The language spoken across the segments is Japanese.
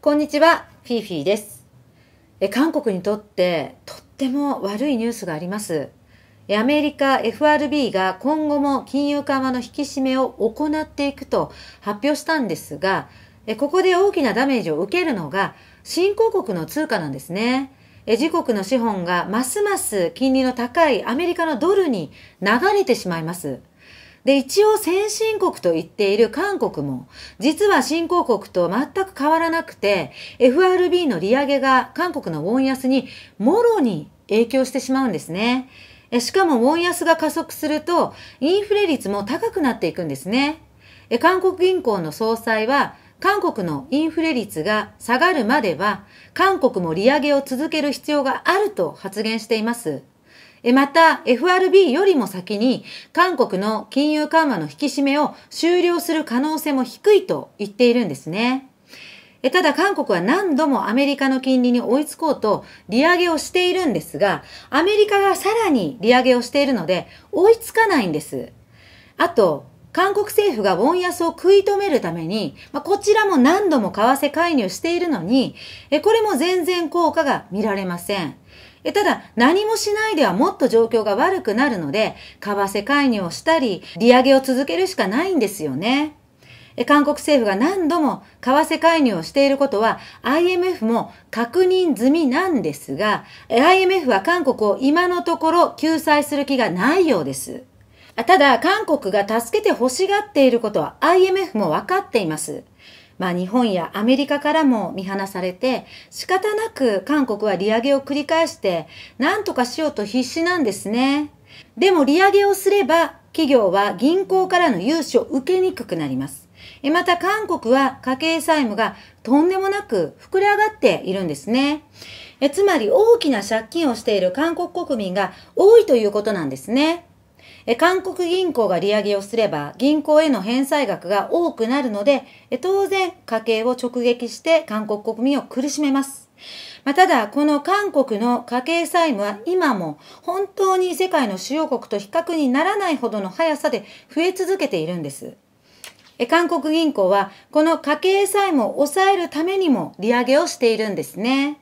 こんにちは、フィーフィーですえ。韓国にとってとっても悪いニュースがあります。アメリカ FRB が今後も金融緩和の引き締めを行っていくと発表したんですが、ここで大きなダメージを受けるのが新興国の通貨なんですね。自国の資本がますます金利の高いアメリカのドルに流れてしまいます。で、一応先進国と言っている韓国も、実は新興国と全く変わらなくて、FRB の利上げが韓国のウォン安にもろに影響してしまうんですね。しかもウォン安が加速すると、インフレ率も高くなっていくんですね。韓国銀行の総裁は、韓国のインフレ率が下がるまでは、韓国も利上げを続ける必要があると発言しています。また FRB よりも先に韓国の金融緩和の引き締めを終了する可能性も低いと言っているんですね。ただ韓国は何度もアメリカの金利に追いつこうと利上げをしているんですが、アメリカがさらに利上げをしているので追いつかないんです。あと、韓国政府がウォン安を食い止めるために、まあ、こちらも何度も為替介入しているのに、これも全然効果が見られません。えただ、何もしないではもっと状況が悪くなるので、為替介入をしたり、利上げを続けるしかないんですよね。韓国政府が何度も為替介入をしていることは IMF も確認済みなんですが、IMF は韓国を今のところ救済する気がないようです。ただ、韓国が助けて欲しがっていることは IMF も分かっています。まあ、日本やアメリカからも見放されて、仕方なく韓国は利上げを繰り返して、なんとかしようと必死なんですね。でも利上げをすれば、企業は銀行からの融資を受けにくくなります。また韓国は家計債務がとんでもなく膨れ上がっているんですね。えつまり大きな借金をしている韓国国民が多いということなんですね。え韓国銀行が利上げをすれば、銀行への返済額が多くなるので、え当然家計を直撃して韓国国民を苦しめます。まあ、ただ、この韓国の家計債務は今も本当に世界の主要国と比較にならないほどの速さで増え続けているんです。韓国銀行はこの家計債務を抑えるためにも利上げをしているんですね。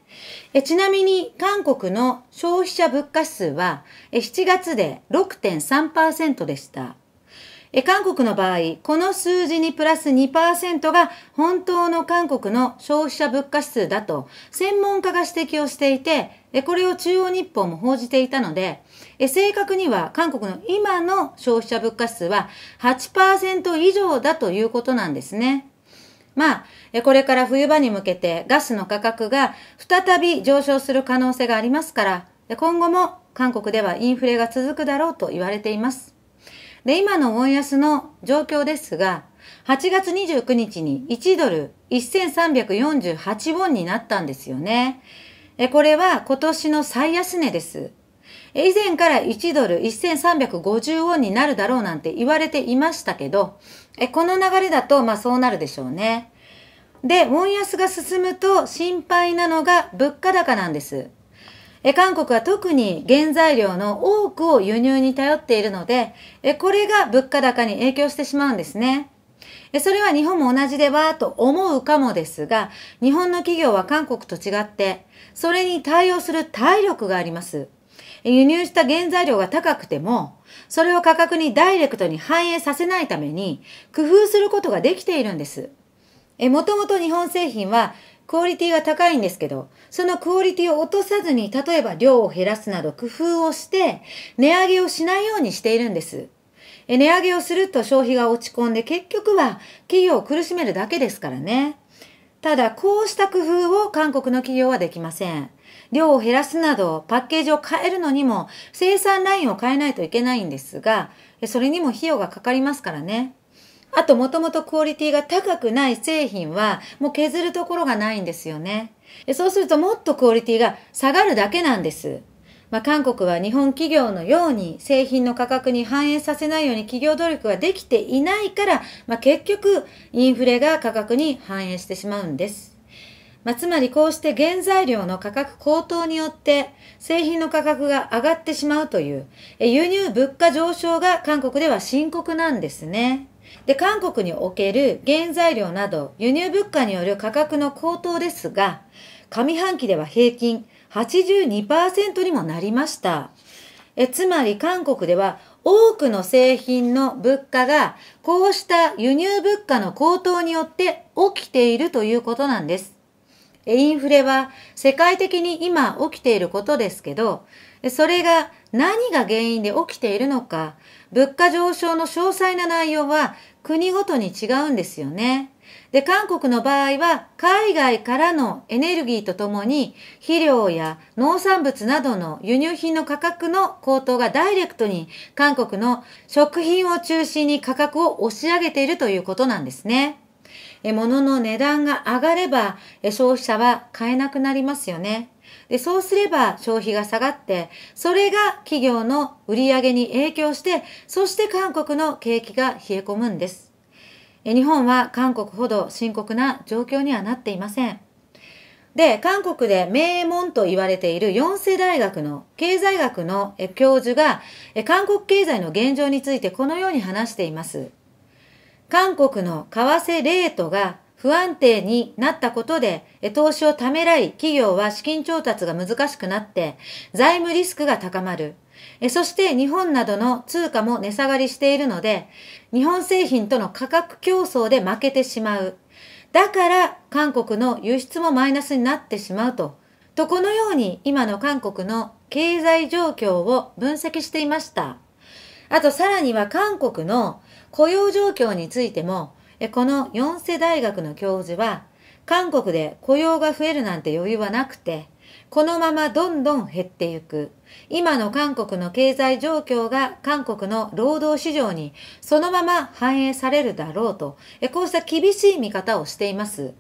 ちなみに韓国の消費者物価指数は7月で6.3%でした。韓国の場合、この数字にプラス2%が本当の韓国の消費者物価指数だと専門家が指摘をしていて、これを中央日報も報じていたので、え正確には韓国の今の消費者物価指数は8%以上だということなんですね。まあ、これから冬場に向けてガスの価格が再び上昇する可能性がありますから、今後も韓国ではインフレが続くだろうと言われています。で、今のウォン安の状況ですが、8月29日に1ドル1348ウォンになったんですよね。えこれは今年の最安値です。以前から1ドル1350ウォンになるだろうなんて言われていましたけど、えこの流れだとまあそうなるでしょうね。で、ウォン安が進むと心配なのが物価高なんです。え韓国は特に原材料の多くを輸入に頼っているのでえ、これが物価高に影響してしまうんですね。で、それは日本も同じではと思うかもですが、日本の企業は韓国と違って、それに対応する体力があります。輸入した原材料が高くても、それを価格にダイレクトに反映させないために、工夫することができているんです。え、もともと日本製品は、クオリティが高いんですけど、そのクオリティを落とさずに、例えば量を減らすなど工夫をして、値上げをしないようにしているんです。値上げをすると消費が落ち込んで結局は企業を苦しめるだけですからね。ただ、こうした工夫を韓国の企業はできません。量を減らすなどパッケージを変えるのにも生産ラインを変えないといけないんですが、それにも費用がかかりますからね。あと、もともとクオリティが高くない製品は、もう削るところがないんですよね。そうすると、もっとクオリティが下がるだけなんです。まあ、韓国は日本企業のように製品の価格に反映させないように企業努力ができていないから、まあ、結局インフレが価格に反映してしまうんです。まあ、つまりこうして原材料の価格高騰によって製品の価格が上がってしまうという輸入物価上昇が韓国では深刻なんですね。で、韓国における原材料など輸入物価による価格の高騰ですが、上半期では平均82%にもなりました。えつまり韓国では多くの製品の物価がこうした輸入物価の高騰によって起きているということなんです。インフレは世界的に今起きていることですけど、それが何が原因で起きているのか、物価上昇の詳細な内容は国ごとに違うんですよね。で、韓国の場合は海外からのエネルギーとともに肥料や農産物などの輸入品の価格の高騰がダイレクトに韓国の食品を中心に価格を押し上げているということなんですね。え物の値段が上がればえ消費者は買えなくなりますよね。で、そうすれば消費が下がって、それが企業の売り上げに影響して、そして韓国の景気が冷え込むんです。日本は韓国ほど深刻な状況にはなっていません。で、韓国で名門と言われている4世大学の経済学の教授が、韓国経済の現状についてこのように話しています。韓国の為替レートが不安定になったことで、投資をためらい企業は資金調達が難しくなって、財務リスクが高まる。えそして日本などの通貨も値下がりしているので、日本製品との価格競争で負けてしまう。だから韓国の輸出もマイナスになってしまうと。とこのように今の韓国の経済状況を分析していました。あとさらには韓国の雇用状況についても、この四世大学の教授は、韓国で雇用が増えるなんて余裕はなくて、このままどんどん減っていく。今の韓国の経済状況が韓国の労働市場にそのまま反映されるだろうと、こうした厳しい見方をしています。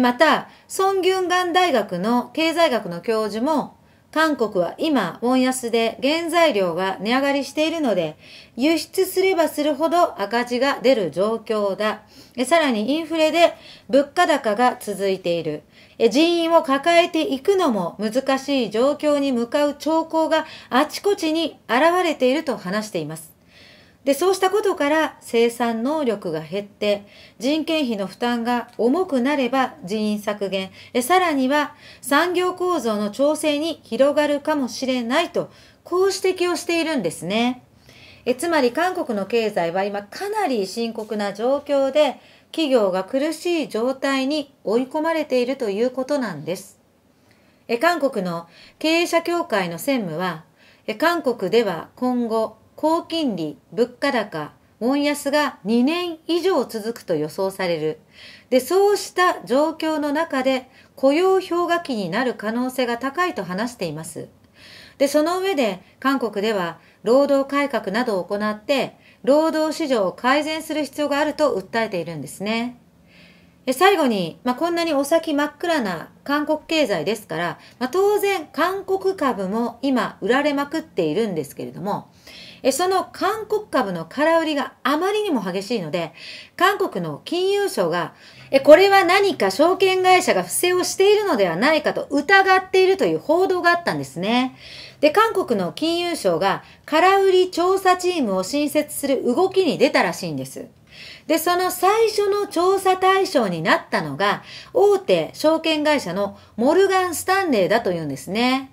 また、ソンギュンガン大学の経済学の教授も韓国は今、ウォン安で原材料が値上がりしているので、輸出すればするほど赤字が出る状況だ。さらにインフレで物価高が続いている。人員を抱えていくのも難しい状況に向かう兆候があちこちに現れていると話しています。で、そうしたことから生産能力が減って、人件費の負担が重くなれば人員削減、さらには産業構造の調整に広がるかもしれないと、こう指摘をしているんですね。えつまり韓国の経済は今かなり深刻な状況で、企業が苦しい状態に追い込まれているということなんです。え韓国の経営者協会の専務は、韓国では今後、高金利、物価高、ウ安が2年以上続くと予想される。で、そうした状況の中で雇用氷河期になる可能性が高いと話しています。で、その上で韓国では労働改革などを行って労働市場を改善する必要があると訴えているんですね。最後に、まあ、こんなにお先真っ暗な韓国経済ですから、まあ、当然韓国株も今売られまくっているんですけれども、えその韓国株の空売りがあまりにも激しいので、韓国の金融省が、えこれは何か証券会社が不正をしているのではないかと疑っているという報道があったんですね。で、韓国の金融省が空売り調査チームを新設する動きに出たらしいんです。で、その最初の調査対象になったのが、大手証券会社のモルガン・スタンレーだというんですね。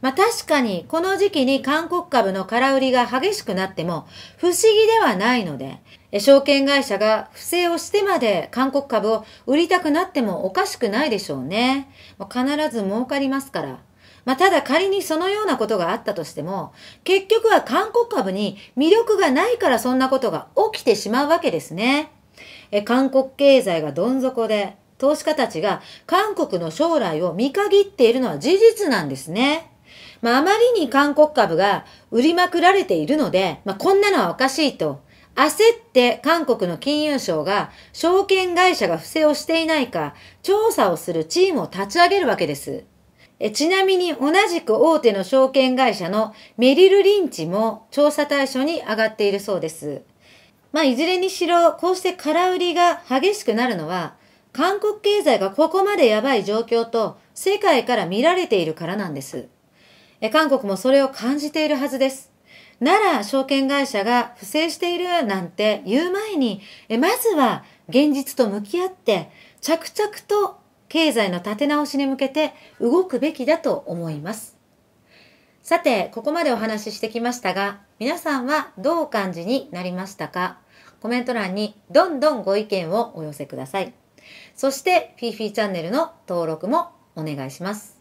まあ確かにこの時期に韓国株の空売りが激しくなっても不思議ではないので、証券会社が不正をしてまで韓国株を売りたくなってもおかしくないでしょうね。必ず儲かりますから。まあ、ただ仮にそのようなことがあったとしても、結局は韓国株に魅力がないからそんなことが起きてしまうわけですね。え韓国経済がどん底で、投資家たちが韓国の将来を見限っているのは事実なんですね。まあ、あまりに韓国株が売りまくられているので、まあ、こんなのはおかしいと。焦って韓国の金融省が証券会社が不正をしていないか調査をするチームを立ち上げるわけです。えちなみに同じく大手の証券会社のメリル・リンチも調査対象に上がっているそうです。まあ、いずれにしろ、こうして空売りが激しくなるのは、韓国経済がここまでやばい状況と世界から見られているからなんです。え韓国もそれを感じているはずです。なら証券会社が不正しているなんて言う前に、えまずは現実と向き合って、着々と経済の立て直しに向けて動くべきだと思います。さて、ここまでお話ししてきましたが、皆さんはどう感じになりましたかコメント欄にどんどんご意見をお寄せください。そしてフィーフィーチャンネルの登録もお願いします。